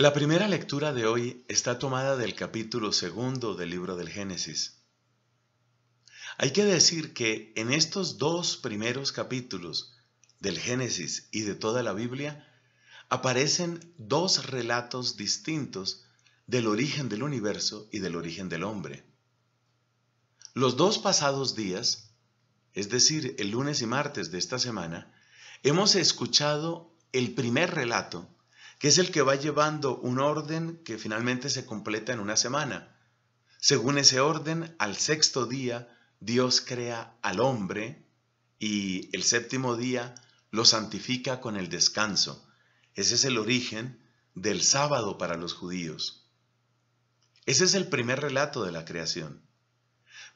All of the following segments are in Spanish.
La primera lectura de hoy está tomada del capítulo segundo del libro del Génesis. Hay que decir que en estos dos primeros capítulos del Génesis y de toda la Biblia aparecen dos relatos distintos del origen del universo y del origen del hombre. Los dos pasados días, es decir, el lunes y martes de esta semana, hemos escuchado el primer relato que es el que va llevando un orden que finalmente se completa en una semana. Según ese orden, al sexto día, Dios crea al hombre y el séptimo día lo santifica con el descanso. Ese es el origen del sábado para los judíos. Ese es el primer relato de la creación.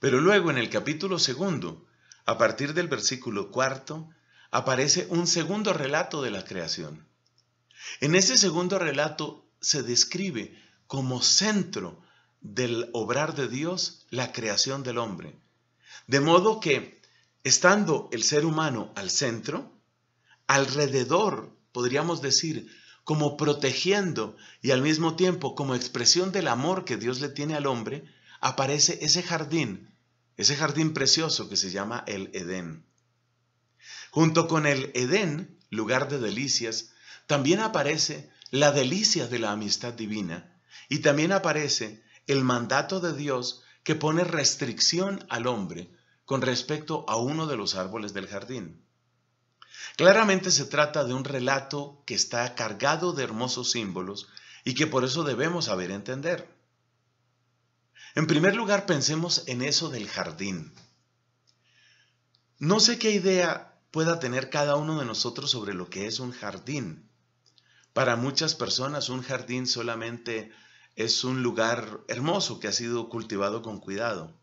Pero luego en el capítulo segundo, a partir del versículo cuarto, aparece un segundo relato de la creación. En ese segundo relato se describe como centro del obrar de Dios la creación del hombre. De modo que, estando el ser humano al centro, alrededor, podríamos decir, como protegiendo y al mismo tiempo como expresión del amor que Dios le tiene al hombre, aparece ese jardín, ese jardín precioso que se llama el Edén. Junto con el Edén, lugar de delicias, también aparece la delicia de la amistad divina y también aparece el mandato de Dios que pone restricción al hombre con respecto a uno de los árboles del jardín. Claramente se trata de un relato que está cargado de hermosos símbolos y que por eso debemos saber entender. En primer lugar, pensemos en eso del jardín. No sé qué idea pueda tener cada uno de nosotros sobre lo que es un jardín, para muchas personas un jardín solamente es un lugar hermoso que ha sido cultivado con cuidado.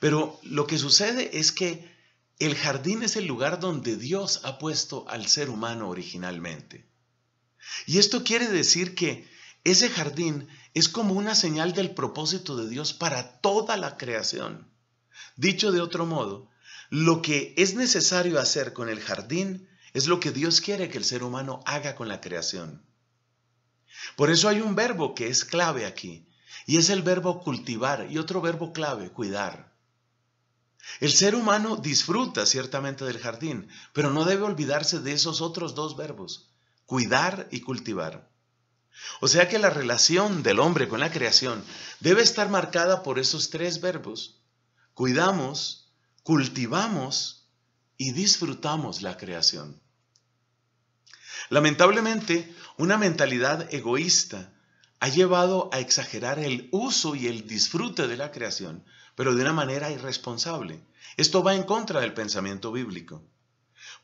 Pero lo que sucede es que el jardín es el lugar donde Dios ha puesto al ser humano originalmente. Y esto quiere decir que ese jardín es como una señal del propósito de Dios para toda la creación. Dicho de otro modo, lo que es necesario hacer con el jardín es lo que Dios quiere que el ser humano haga con la creación. Por eso hay un verbo que es clave aquí, y es el verbo cultivar y otro verbo clave, cuidar. El ser humano disfruta ciertamente del jardín, pero no debe olvidarse de esos otros dos verbos, cuidar y cultivar. O sea que la relación del hombre con la creación debe estar marcada por esos tres verbos. Cuidamos, cultivamos y disfrutamos la creación. Lamentablemente, una mentalidad egoísta ha llevado a exagerar el uso y el disfrute de la creación, pero de una manera irresponsable. Esto va en contra del pensamiento bíblico.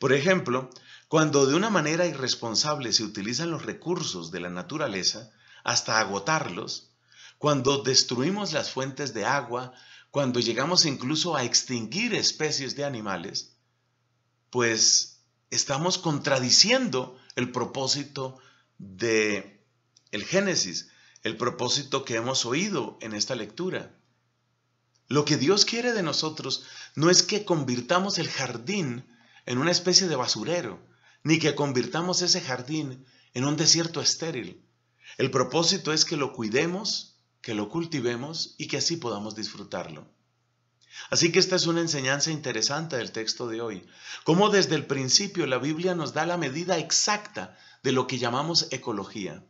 Por ejemplo, cuando de una manera irresponsable se utilizan los recursos de la naturaleza hasta agotarlos, cuando destruimos las fuentes de agua, cuando llegamos incluso a extinguir especies de animales, pues estamos contradiciendo el propósito de el Génesis, el propósito que hemos oído en esta lectura. Lo que Dios quiere de nosotros no es que convirtamos el jardín en una especie de basurero, ni que convirtamos ese jardín en un desierto estéril. El propósito es que lo cuidemos, que lo cultivemos y que así podamos disfrutarlo. Así que esta es una enseñanza interesante del texto de hoy, cómo desde el principio la Biblia nos da la medida exacta de lo que llamamos ecología.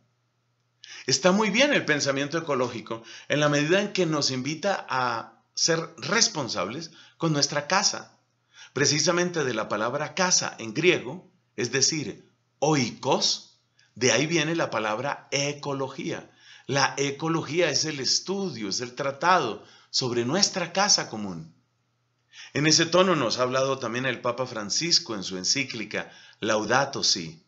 Está muy bien el pensamiento ecológico en la medida en que nos invita a ser responsables con nuestra casa, precisamente de la palabra casa en griego, es decir, oikos, de ahí viene la palabra ecología. La ecología es el estudio, es el tratado sobre nuestra casa común. En ese tono nos ha hablado también el Papa Francisco en su encíclica Laudato Si.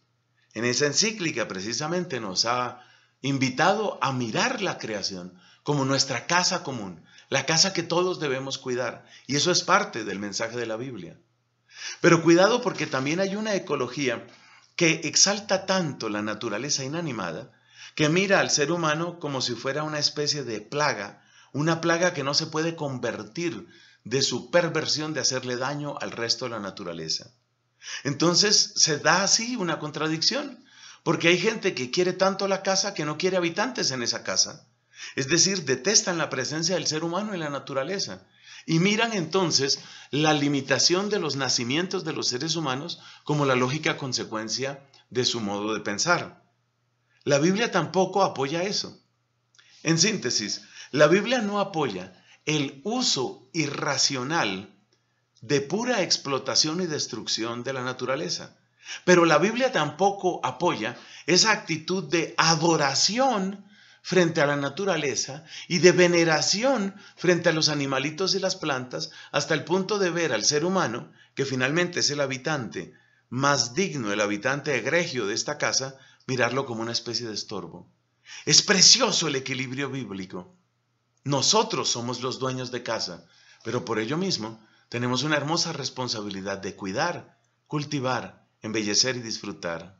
En esa encíclica precisamente nos ha invitado a mirar la creación como nuestra casa común, la casa que todos debemos cuidar. Y eso es parte del mensaje de la Biblia. Pero cuidado porque también hay una ecología que exalta tanto la naturaleza inanimada que mira al ser humano como si fuera una especie de plaga una plaga que no se puede convertir de su perversión de hacerle daño al resto de la naturaleza. Entonces se da así una contradicción, porque hay gente que quiere tanto la casa que no quiere habitantes en esa casa. Es decir, detestan la presencia del ser humano en la naturaleza. Y miran entonces la limitación de los nacimientos de los seres humanos como la lógica consecuencia de su modo de pensar. La Biblia tampoco apoya eso. En síntesis, la Biblia no apoya el uso irracional de pura explotación y destrucción de la naturaleza. Pero la Biblia tampoco apoya esa actitud de adoración frente a la naturaleza y de veneración frente a los animalitos y las plantas hasta el punto de ver al ser humano, que finalmente es el habitante más digno, el habitante egregio de esta casa, mirarlo como una especie de estorbo. Es precioso el equilibrio bíblico. Nosotros somos los dueños de casa, pero por ello mismo tenemos una hermosa responsabilidad de cuidar, cultivar, embellecer y disfrutar.